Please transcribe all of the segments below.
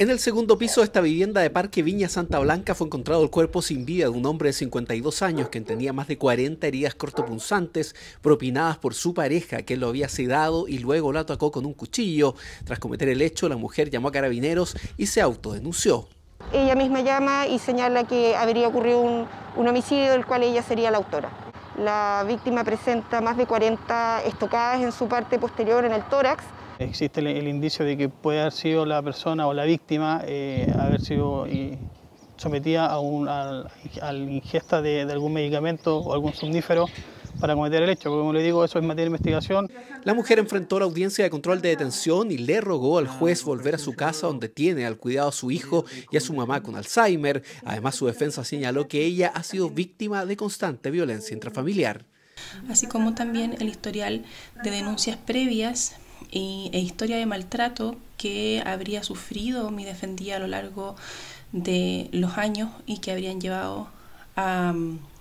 En el segundo piso de esta vivienda de Parque Viña Santa Blanca fue encontrado el cuerpo sin vida de un hombre de 52 años que tenía más de 40 heridas cortopunzantes propinadas por su pareja, que lo había sedado y luego lo atacó con un cuchillo. Tras cometer el hecho, la mujer llamó a carabineros y se autodenunció. Ella misma llama y señala que habría ocurrido un, un homicidio del cual ella sería la autora. La víctima presenta más de 40 estocadas en su parte posterior en el tórax, Existe el, indicio de que puede haber sido la persona o la víctima eh, haber sido sometida a, un, la ingesta de, algún medicamento o algún somnífero para cometer el hecho. Como le digo, eso es materia de investigación. La mujer enfrentó la audiencia de control de detención y le rogó al juez volver a su casa donde tiene al cuidado a su hijo y a su mamá con Alzheimer. Además, su defensa señaló que ella ha sido víctima de constante violencia intrafamiliar. Así como también el historial de denuncias previas e historia de maltrato que habría sufrido mi defendida a lo largo de los años y que habrían llevado a,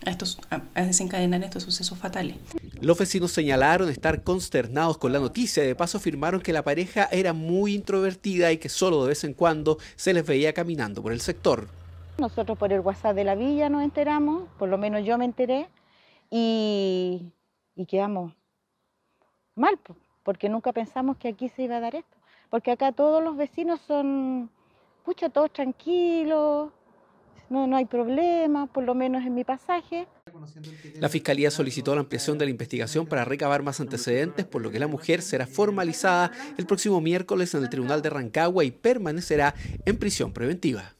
estos, a, desencadenar estos sucesos fatales. Los vecinos señalaron estar consternados con la noticia. De paso, afirmaron que la pareja era muy introvertida y que solo de vez en cuando se les veía caminando por el sector. Nosotros por el WhatsApp de la villa nos enteramos, por lo menos yo me enteré, y, y quedamos mal. Pues porque nunca pensamos que aquí se iba a dar esto, porque acá todos los vecinos son, pucha, todos tranquilos, no, no hay problema, por lo menos en mi pasaje. La Fiscalía solicitó la ampliación de la investigación para recabar más antecedentes, por lo que la mujer será formalizada el próximo miércoles en el Tribunal de Rancagua y permanecerá en prisión preventiva.